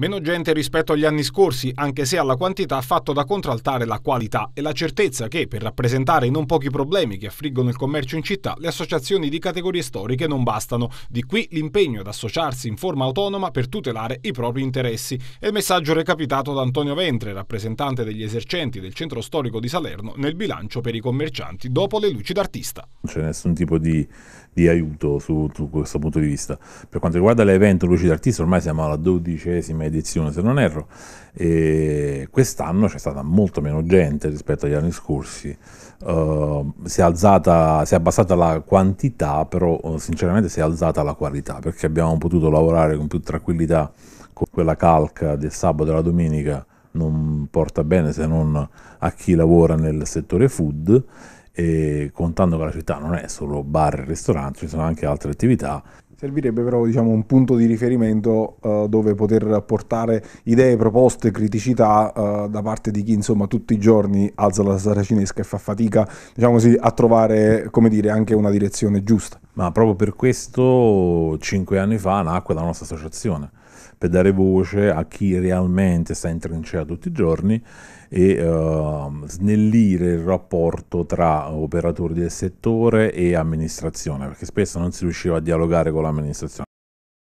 Meno gente rispetto agli anni scorsi, anche se alla quantità ha fatto da contraltare la qualità e la certezza che, per rappresentare i non pochi problemi che affliggono il commercio in città, le associazioni di categorie storiche non bastano. Di qui l'impegno ad associarsi in forma autonoma per tutelare i propri interessi. È il messaggio recapitato da Antonio Ventre, rappresentante degli esercenti del centro storico di Salerno, nel bilancio per i commercianti dopo le luci d'artista. Non c'è nessun tipo di, di aiuto su, su, questo punto di vista. Per quanto riguarda l'evento Luci d'Artista, ormai siamo alla dodicesima edizione se non erro, e quest'anno c'è stata molto meno gente rispetto agli anni scorsi, uh, si, è alzata, si è abbassata la quantità, però eh, sinceramente si è alzata la qualità, perché abbiamo potuto lavorare con più tranquillità con quella calca del sabato e la domenica, non porta bene se non a chi lavora nel settore food e contando che la città non è solo bar e ristoranti, ci sono anche altre attività Servirebbe però diciamo, un punto di riferimento uh, dove poter portare idee, proposte, criticità uh, da parte di chi insomma tutti i giorni alza la saracinesca e fa fatica diciamo così, a trovare come dire, anche una direzione giusta. Ma proprio per questo cinque anni fa nacque la nostra associazione per dare voce a chi realmente sta in trincea tutti i giorni e uh, snellire il rapporto tra operatori del settore e amministrazione, perché spesso non si riusciva a dialogare con l'amministrazione.